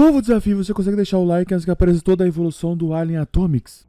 Novo desafio, você consegue deixar o like antes que apareça toda a evolução do Alien Atomics.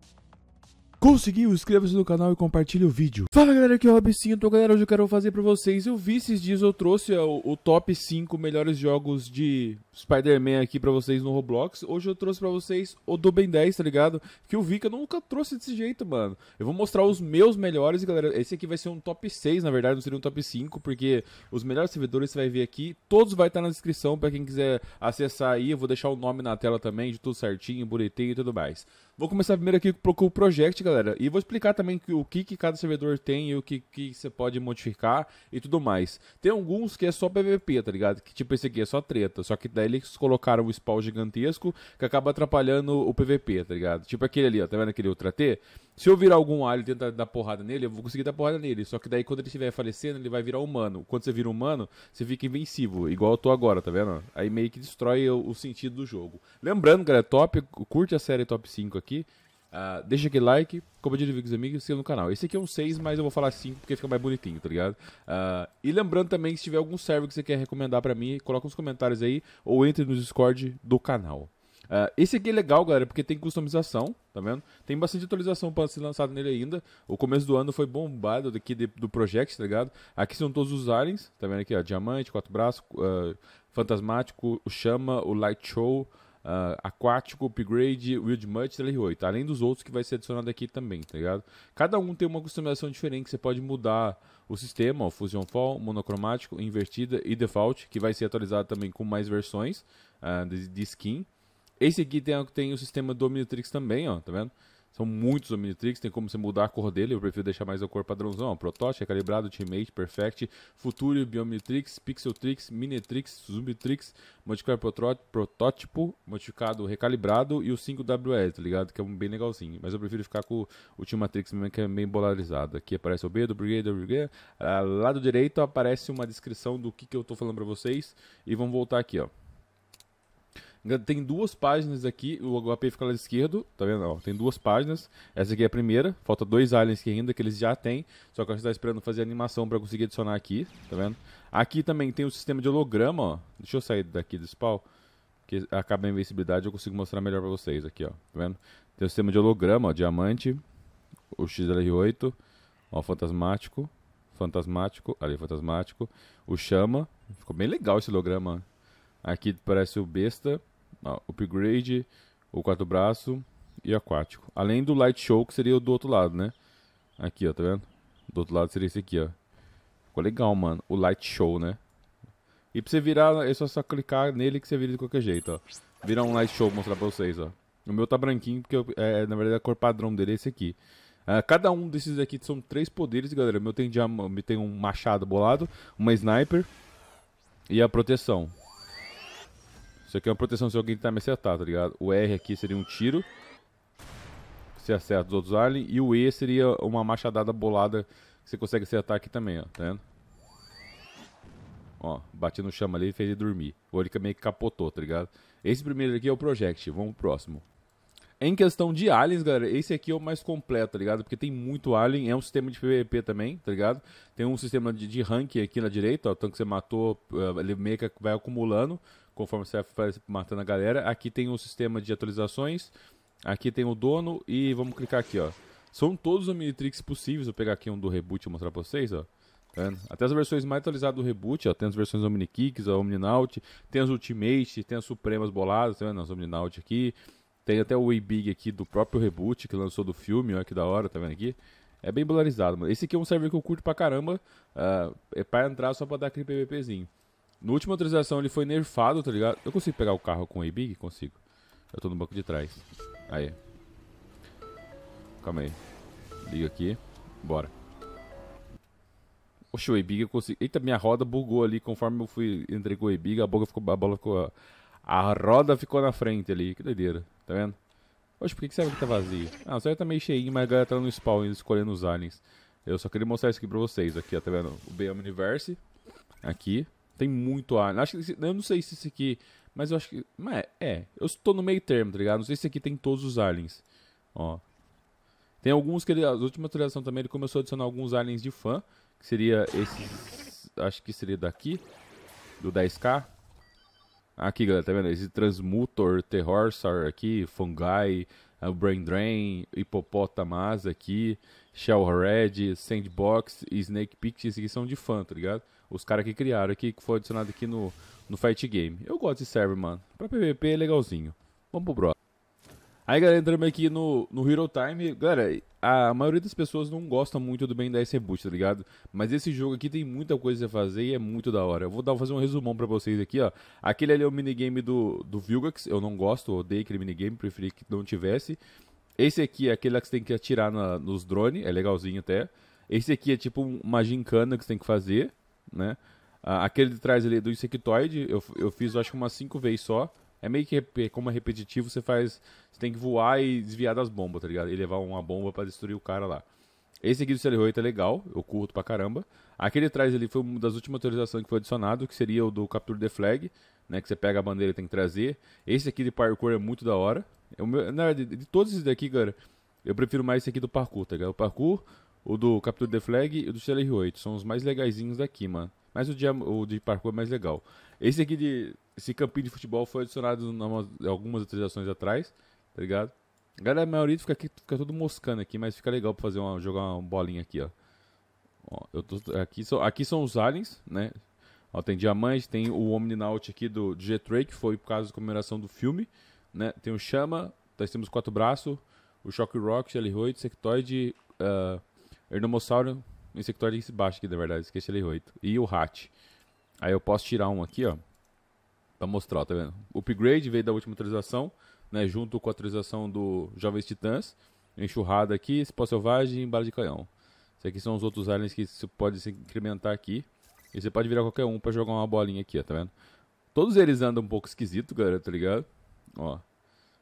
Conseguiu? Inscreva-se no canal e compartilhe o vídeo. Fala galera, aqui é o Então, Galera, hoje eu quero fazer pra vocês. Eu vi esses dias, eu trouxe o, o top 5 melhores jogos de Spider-Man aqui pra vocês no Roblox. Hoje eu trouxe pra vocês o do Ben 10, tá ligado? Que eu vi que eu nunca trouxe desse jeito, mano. Eu vou mostrar os meus melhores, galera. Esse aqui vai ser um top 6, na verdade, não seria um top 5, porque os melhores servidores você vai ver aqui. Todos vai estar na descrição pra quem quiser acessar aí. Eu vou deixar o nome na tela também, de tudo certinho, bonitinho e tudo mais. Vou começar primeiro aqui com o Project, galera. E vou explicar também o que, que cada servidor tem e o que, que você pode modificar e tudo mais. Tem alguns que é só PVP, tá ligado? Que tipo esse aqui é só treta. Só que daí eles colocaram um spawn gigantesco que acaba atrapalhando o PVP, tá ligado? Tipo aquele ali, ó. Tá vendo aquele Ultra T? Se eu virar algum alho e tentar dar porrada nele, eu vou conseguir dar porrada nele. Só que daí quando ele estiver falecendo, ele vai virar humano. Quando você vira humano, você fica invencível, igual eu tô agora, tá vendo? Aí meio que destrói o, o sentido do jogo. Lembrando, galera, top, curte a série top 5 aqui. Uh, deixa aquele like, compartilha com os amigos e siga no canal. Esse aqui é um 6, mas eu vou falar 5 porque fica mais bonitinho, tá ligado? Uh, e lembrando também que se tiver algum server que você quer recomendar pra mim, coloca nos comentários aí ou entre no Discord do canal. Uh, esse aqui é legal, galera, porque tem customização, tá vendo? Tem bastante atualização para ser lançado nele ainda. O começo do ano foi bombado aqui de, do Project, tá ligado? Aqui são todos os aliens, tá vendo aqui, ó? Diamante, quatro braços, uh, Fantasmático, o Chama, o Light Show, uh, Aquático, Upgrade, Wild Mutt e LR8. Além dos outros que vai ser adicionado aqui também, tá ligado? Cada um tem uma customização diferente, você pode mudar o sistema, o Fusion Fall, monocromático, invertida e default, que vai ser atualizado também com mais versões uh, de, de skin. Esse aqui tem, tem o sistema do Omnitrix também, ó, tá vendo? São muitos Omnitrix, tem como você mudar a cor dele, eu prefiro deixar mais a cor padrãozão. Ó, recalibrado, é calibrado, Teammate, Perfect, Futuro, Biomnitrix, Pixeltrix, Minitrix, Zumbitrix, modificar protótipo, modificado recalibrado e o 5WS, tá ligado? Que é um bem legalzinho. Mas eu prefiro ficar com o Ultimatrix mesmo, que é bem polarizado. Aqui aparece o B do Brigade, do Brigade. Lado direito aparece uma descrição do que, que eu tô falando pra vocês. E vamos voltar aqui, ó. Tem duas páginas aqui, o HP fica lá esquerdo, tá vendo? Ó, tem duas páginas. Essa aqui é a primeira, falta dois aliens que ainda, que eles já têm, só que a gente tá esperando fazer animação para conseguir adicionar aqui, tá vendo? Aqui também tem o sistema de holograma, ó. Deixa eu sair daqui do spawn, que acaba a invencibilidade, eu consigo mostrar melhor para vocês aqui, ó, tá vendo? Tem o sistema de holograma, ó, diamante, o XLR8, ó, fantasmático, fantasmático, ali, fantasmático, o chama, ficou bem legal esse holograma, Aqui parece o besta. Ah, upgrade, o quarto Braço e Aquático. Além do Light Show, que seria o do outro lado, né? Aqui, ó, tá vendo? Do outro lado seria esse aqui, ó. Ficou legal, mano. O Light Show, né? E pra você virar, é só, só clicar nele que você vira de qualquer jeito, ó. Virar um Light Show, vou mostrar pra vocês, ó. O meu tá branquinho, porque eu, é, na verdade a cor padrão dele é esse aqui. Uh, cada um desses aqui são três poderes, galera. O meu tem, tem um machado bolado, uma sniper e a proteção. Isso aqui é uma proteção se alguém tentar me acertar, tá ligado? O R aqui seria um tiro. Se você acerta os outros aliens. E o E seria uma machadada bolada que você consegue acertar aqui também, ó. Tá vendo? Ó, bati no chama ali e fez ele dormir. O olho meio que capotou, tá ligado? Esse primeiro aqui é o Project. Vamos pro próximo. Em questão de aliens, galera, esse aqui é o mais completo, tá ligado? Porque tem muito alien, é um sistema de PVP também, tá ligado? Tem um sistema de, de ranking aqui na direita, ó, o tanque que você matou, eh, ele meio que vai acumulando conforme você vai matando a galera. Aqui tem o sistema de atualizações, aqui tem o dono e vamos clicar aqui, ó. São todos os Omnitrix possíveis, vou pegar aqui um do reboot e mostrar pra vocês, ó. Tá até as versões mais atualizadas do reboot, ó, tem as versões Omnikicks, a Omninaut, tem as Ultimate, tem as Supremas boladas, tá vendo? As Omninaut aqui. Tem até o Big aqui do próprio reboot que lançou do filme, olha que da hora, tá vendo aqui? É bem polarizado, mano. Esse aqui é um server que eu curto pra caramba. Uh, é pra entrar só pra dar aquele PVPzinho. No última atualização ele foi nerfado, tá ligado? Eu consigo pegar o carro com o A-Big? Consigo. Eu tô no banco de trás. Aí. Calma aí. Liga aqui. Bora. Oxe, o E-Big eu consigo... Eita, minha roda bugou ali conforme eu fui... Entrei com o E-Big, a boca ficou... A bola ficou... A roda ficou na frente ali. Que doideira. Tá vendo? Oxe, por que, que será que tá vazio? Ah, o server tá meio cheinho, mas a galera tá no spawn escolhendo os aliens. Eu só queria mostrar isso aqui pra vocês. Aqui, ó, tá vendo? O BM é Universe. Aqui. Tem muito alien. Acho que, eu não sei se esse aqui. Mas eu acho que. Mas é, é eu estou no meio termo, tá ligado? Não sei se esse aqui tem todos os aliens. Ó. Tem alguns que ele. As últimas atualizações também ele começou a adicionar alguns aliens de fã. Que seria esse. Acho que seria daqui. Do 10k. Aqui, galera, tá vendo? Esse Transmutor, Terrorstar, aqui, Fungi, é o Brain Drain, Hipopotamas aqui, Shell Red, Sandbox e Snake Pixies, que aqui são de fã, tá ligado? Os caras que criaram aqui, que foi adicionado aqui no, no Fight Game. Eu gosto de server, mano. Pra PVP é legalzinho. Vamos pro próximo. Aí, galera, entramos aqui no, no Hero Time. Galera, a maioria das pessoas não gosta muito do Ben 10 Reboot, tá ligado? Mas esse jogo aqui tem muita coisa a fazer e é muito da hora. Eu vou dar, fazer um resumão pra vocês aqui, ó. Aquele ali é o minigame do, do Vilgax. Eu não gosto, odeio aquele minigame, preferi que não tivesse. Esse aqui é aquele que você tem que atirar na, nos drones, é legalzinho até. Esse aqui é tipo uma gincana que você tem que fazer né? aquele de trás ali do insectoide, eu, eu fiz acho que umas cinco vezes só. É meio que como é repetitivo, você faz. Você tem que voar e desviar das bombas, tá ligado? E levar uma bomba para destruir o cara lá. Esse aqui do CL8 é legal, eu curto pra caramba. Aquele de trás ali foi uma das últimas atualizações que foi adicionado, que seria o do Capture the Flag, né? Que você pega a bandeira e tem que trazer. Esse aqui de parkour é muito da hora. É eu, na, de, de todos esses daqui, cara, eu prefiro mais esse aqui do parkour, tá ligado? O parkour, o do Capture the Flag e o do Stellar Hero 8 são os mais legaisinhos daqui, mano. Mas o de, o de parkour é mais legal. Esse aqui de. Esse campinho de futebol foi adicionado algumas atualizações atrás, tá ligado? A galera, a maioria fica aqui, fica todo moscando aqui, mas fica legal pra fazer uma, jogar uma bolinha aqui, ó. ó eu tô, aqui, so, aqui são os aliens, né? Ó, tem Diamante, tem o Omninaut aqui do, g que foi por causa da comemoração do filme, né? Tem o Chama, nós temos Quatro Braços, o Shock Rock, L8, Sectoid, uh, Ernomossauro, insectóide baixo aqui, na verdade, esqueci ele 8. E o Hat. Aí eu posso tirar um aqui, ó. Pra mostrar, ó, tá vendo? O upgrade veio da última atualização, né? Junto com a atualização do Jovens Titãs. Enxurrada aqui, Espaço Selvagem e Bala de Canhão. Esses aqui são os outros aliens que você pode se incrementar aqui. E você pode virar qualquer um pra jogar uma bolinha aqui, ó, tá vendo? Todos eles andam um pouco esquisito, galera, tá ligado? Ó.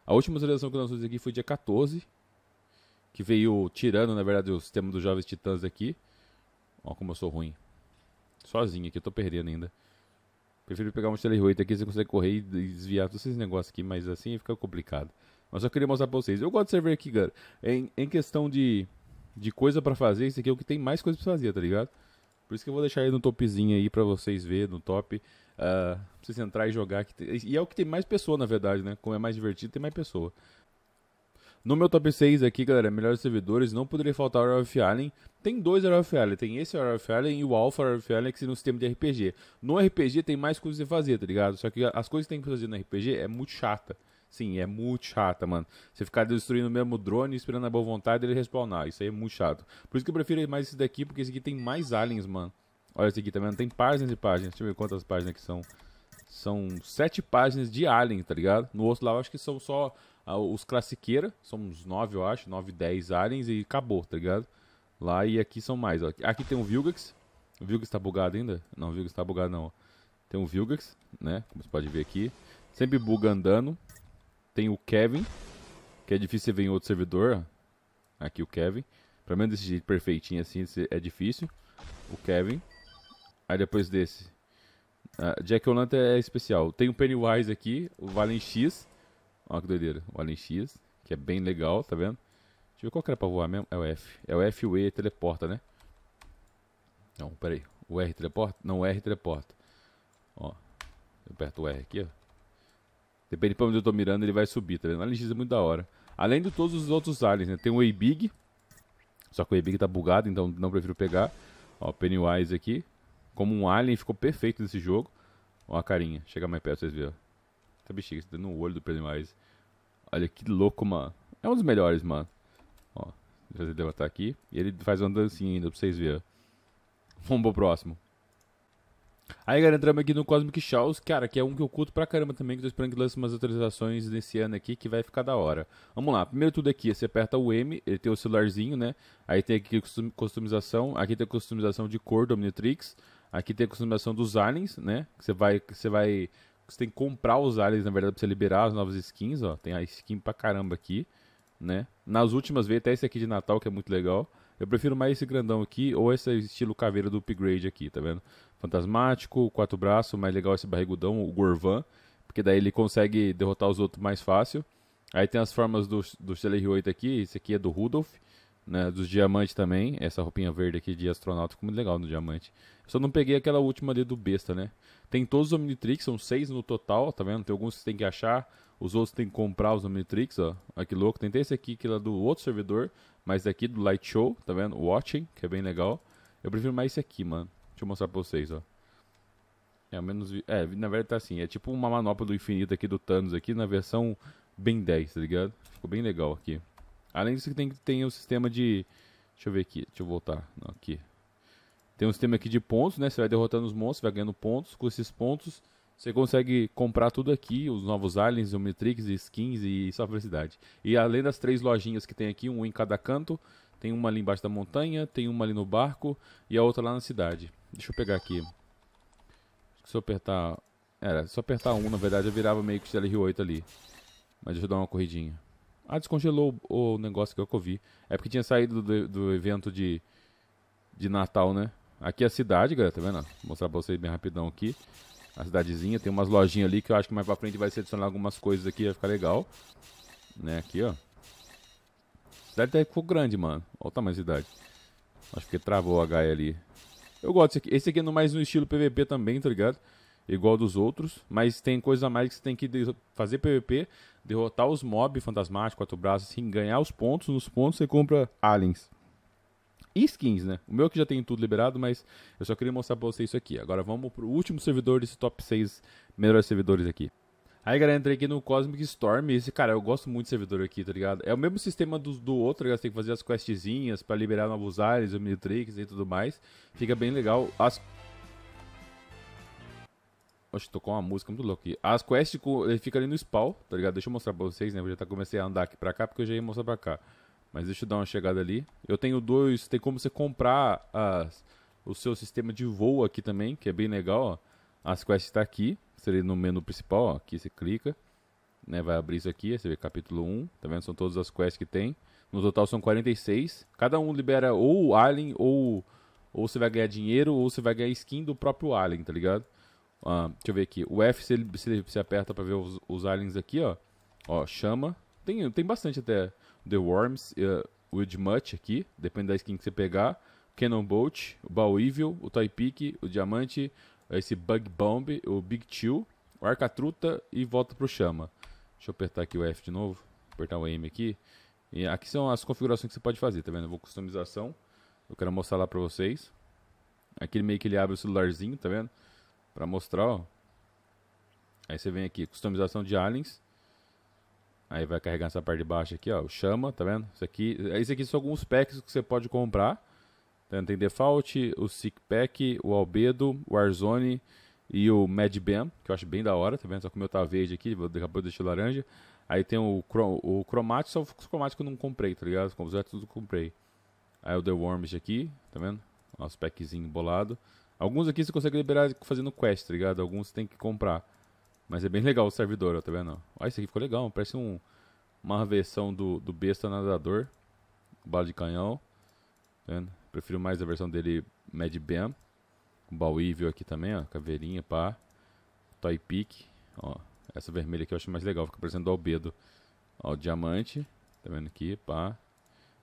A última atualização que nós fizemos aqui foi dia 14 que veio tirando, na verdade, o sistema dos Jovens Titãs aqui. Ó como eu sou ruim. Sozinho aqui, eu tô perdendo ainda. Prefiro pegar um Stellar 8 aqui, você consegue correr e desviar todos esses negócios aqui, mas assim fica complicado. Mas só queria mostrar pra vocês. Eu gosto de server aqui, cara. Em, em questão de, de coisa pra fazer, esse aqui é o que tem mais coisa pra fazer, tá ligado? Por isso que eu vou deixar ele no topzinho aí pra vocês verem, no top. Uh, pra vocês entrar e jogar. E é o que tem mais pessoa, na verdade, né? Como é mais divertido, tem mais pessoa. No meu top 6 aqui, galera, melhores servidores, não poderia faltar o Arrow Allen. Tem dois Arrow Allen, tem esse Arrow Allen e o Alpha Arrow Allen que seria um sistema de RPG. No RPG tem mais coisas a fazer, tá ligado? Só que as coisas que tem que fazer no RPG é muito chata. Sim, é muito chata, mano. Você ficar destruindo o mesmo drone esperando a boa vontade dele respawnar. Isso aí é muito chato. Por isso que eu prefiro mais esse daqui, porque esse aqui tem mais aliens, mano. Olha esse aqui também, tá tem páginas e páginas. Deixa eu ver quantas páginas que são. São sete páginas de alien, tá ligado? No outro lá eu acho que são só ah, os classiqueira, somos nove, eu acho, nove, dez aliens e acabou, tá ligado? Lá e aqui são mais, ó. Aqui tem um Vilgax. O Vilgax tá bugado ainda? Não, o Vilgax tá bugado não. Tem um Vilgax, né? Como você pode ver aqui. Sempre buga andando. Tem o Kevin, que é difícil ver em outro servidor. Aqui o Kevin. Pelo menos desse jeito perfeitinho assim é difícil. O Kevin. Aí depois desse. Uh, Jack O'Lantern é especial. Tem o Pennywise aqui, o Valen X. Olha que doideira. O Alien X, que é bem legal, tá vendo? Deixa eu ver qual que era pra voar mesmo. É o F. É o F e o E teleporta, né? Não, peraí. O R teleporta? Não, o R teleporta. Ó. Eu aperto o R aqui, ó. Depende pra onde eu tô mirando, ele vai subir, tá vendo? O Alien X é muito da hora. Além de todos os outros aliens, né? Tem o A-Big. Só que o A-Big tá bugado, então não prefiro pegar. Ó, Pennywise aqui. Como um alien, ficou perfeito nesse jogo. Ó a carinha. Chega mais perto, vocês verem. Tá bexiga, tá dando o olho do Pennywise. Olha que louco, mano. É um dos melhores, mano. Ó, deixa eu levantar aqui. E ele faz uma dancinha ainda pra vocês verem. Vamos pro próximo. Aí, galera, entramos aqui no Cosmic Shows, cara, que é um que eu curto pra caramba também, que eu tô esperando que lance umas atualizações nesse ano aqui, que vai ficar da hora. Vamos lá, primeiro tudo aqui, você aperta o M, ele tem o celularzinho, né? Aí tem aqui customização, aqui tem customização de cor, Dominatrix, aqui tem customização dos aliens, né? Você vai, você vai que você tem que comprar os aliens, na verdade, pra você liberar as novas skins, ó. Tem a skin pra caramba aqui, né? Nas últimas veio até esse aqui de Natal, que é muito legal. Eu prefiro mais esse grandão aqui ou esse estilo caveira do upgrade aqui, tá vendo? Fantasmático, quatro braços, mais legal esse barrigudão, o Gorvan, porque daí ele consegue derrotar os outros mais fácil. Aí tem as formas do, do CLR8 aqui, esse aqui é do Rudolph, né, dos diamantes também, essa roupinha verde aqui de astronauta ficou muito legal no diamante. só não peguei aquela última ali do besta, né? Tem todos os Omnitrix, são seis no total, tá vendo? Tem alguns que você tem que achar, os outros tem que comprar os Omnitrix, ó. Olha ah, que louco. Tem esse aqui que é do outro servidor, mas daqui do Light Show, tá vendo? Watching, que é bem legal. Eu prefiro mais esse aqui, mano. Deixa eu mostrar pra vocês, ó. É, menos... é, na verdade tá assim, é tipo uma manopla do infinito aqui do Thanos aqui na versão bem 10, tá ligado? Ficou bem legal aqui. Além disso que tem, tem o sistema de... Deixa eu ver aqui, deixa eu voltar. Não, aqui. Tem um sistema aqui de pontos, né? Você vai derrotando os monstros, vai ganhando pontos. Com esses pontos, você consegue comprar tudo aqui, os novos aliens, o Matrix, skins e só felicidade. E além das três lojinhas que tem aqui, um em cada canto, tem uma ali embaixo da montanha, tem uma ali no barco e a outra lá na cidade. Deixa eu pegar aqui. Se eu apertar... Era, se eu apertar um, na verdade, eu virava meio que o CLR8 ali. Mas deixa eu dar uma corridinha. Ah, descongelou o negócio que eu vi. É porque tinha saído do, do evento de, de Natal, né? Aqui é a cidade, galera, tá vendo? Vou mostrar pra vocês bem rapidão aqui. A cidadezinha, tem umas lojinhas ali que eu acho que mais pra frente vai se adicionar algumas coisas aqui, vai ficar legal. Né, aqui, ó. A cidade até ficou grande, mano. Olha o tamanho da cidade. Acho que travou o HE ali. Eu gosto desse aqui. Esse aqui é no mais no estilo PVP também, tá ligado? Igual dos outros. Mas tem coisa a mais que você tem que fazer PVP, derrotar os mobs fantasmáticos, quatro braços, assim, ganhar os pontos. Nos pontos você compra aliens. E skins, né? O meu que já tem tudo liberado, mas eu só queria mostrar pra vocês isso aqui. Agora vamos pro último servidor desse top 6 melhores servidores aqui. Aí, galera, entrei aqui no Cosmic Storm. Esse, cara, eu gosto muito desse servidor aqui, tá ligado? É o mesmo sistema do, do outro, tá Você tem que fazer as questzinhas pra liberar novos ares, Omnitrix e tudo mais. Fica bem legal. As... Oxe, tocou uma música muito louca aqui. As quests, ele fica ali no spawn, tá ligado? Deixa eu mostrar pra vocês, né? Eu já tá, comecei a andar aqui pra cá, porque eu já ia mostrar pra cá. Mas deixa eu dar uma chegada ali. Eu tenho dois. Tem como você comprar as, o seu sistema de voo aqui também, que é bem legal. Ó. As quests está aqui. Seria no menu principal. Ó. Aqui você clica. Né, vai abrir isso aqui. Você vê capítulo 1. Tá vendo? São todas as quests que tem. No total são 46. Cada um libera ou o Alien, ou, ou você vai ganhar dinheiro, ou você vai ganhar skin do próprio Alien, tá ligado? Uh, deixa eu ver aqui. O F você, você, aperta para ver os, os aliens aqui, ó. Ó, chama. Tem, tem bastante até. The Worms, uh, aqui, depende da skin que você pegar. Cannon Bolt, o Bow Evil, o Toy Pick, o Diamante, esse Bug Bomb, o Big Chill, o Arcatruta e volta pro Chama. Deixa eu apertar aqui o F de novo, apertar o M aqui. E aqui são as configurações que você pode fazer, tá vendo? Eu vou customização, eu quero mostrar lá pra vocês. Aqui ele meio que ele abre o celularzinho, tá vendo? Pra mostrar, ó. Aí você vem aqui, customização de aliens. Aí vai carregar essa parte de baixo aqui, ó, o chama, tá vendo? Isso aqui, isso aqui são alguns packs que você pode comprar. Então, tem Default, o Sick Pack, o Albedo, o Warzone e o Mad Bam, que eu acho bem da hora, tá vendo? Só que o meu tá verde aqui, acabou de deixar laranja. Aí tem o, o Chromatic, só o Chromatic eu não comprei, tá ligado? Os outros é tudo comprei. Aí o The Worms aqui, tá vendo? os packzinho bolado. Alguns aqui você consegue liberar fazendo quest, tá ligado? Alguns tem que comprar. Mas é bem legal o servidor, ó, tá vendo? Ah, esse aqui ficou legal, parece um, uma versão do, do besta nadador, bala de canhão, tá vendo? Prefiro mais a versão dele Mad Bam, o Bauível aqui também, ó, caveirinha, pá, Toy Peak, ó, essa vermelha aqui eu acho mais legal, fica parecendo o albedo, ó, o diamante, tá vendo aqui, pá,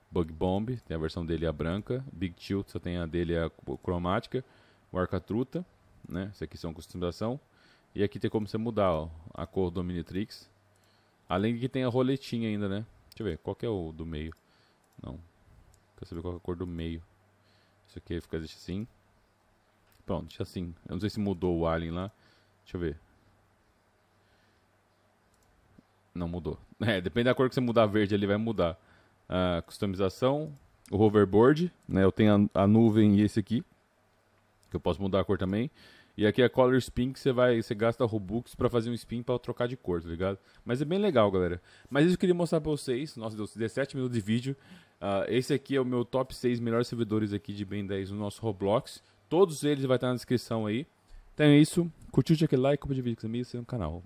Bug Bomb, tem a versão dele a branca, Big Tilt só tem a dele a cromática, o Arca Truta, né, esse aqui são customização, e aqui tem como você mudar ó, a cor do Omnitrix. Além de que tem a roletinha ainda, né? Deixa eu ver, qual que é o do meio? Não. Quero saber qual é a cor do meio. Isso aqui fica assim. Pronto, deixa assim. Eu não sei se mudou o alien lá. Deixa eu ver. Não mudou. É, depende da cor que você mudar verde, ele vai mudar. A customização, o hoverboard, né? Eu tenho a, a nuvem e esse aqui. Que eu posso mudar a cor também. E aqui é Color Spin que você vai, você gasta Robux para fazer um spin para trocar de cor, tá ligado? Mas é bem legal, galera. Mas isso eu queria mostrar para vocês. Nossa, deu 17 minutos de vídeo. Uh, esse aqui é o meu top 6 melhores servidores aqui de Ben 10 no nosso Roblox. Todos eles vai estar na descrição aí. Então é isso. Curtiu, aquele like, compartilha o vídeo com os amigos e no canal.